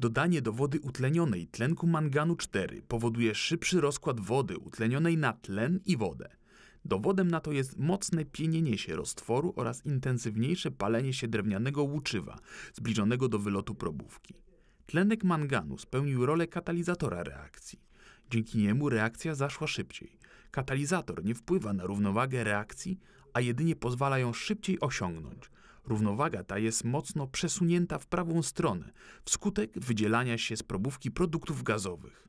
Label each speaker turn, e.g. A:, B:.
A: Dodanie do wody utlenionej tlenku manganu 4 powoduje szybszy rozkład wody utlenionej na tlen i wodę. Dowodem na to jest mocne pienienie się roztworu oraz intensywniejsze palenie się drewnianego łuczywa zbliżonego do wylotu probówki. Tlenek manganu spełnił rolę katalizatora reakcji. Dzięki niemu reakcja zaszła szybciej. Katalizator nie wpływa na równowagę reakcji, a jedynie pozwala ją szybciej osiągnąć. Równowaga ta jest mocno przesunięta w prawą stronę wskutek wydzielania się z probówki produktów gazowych.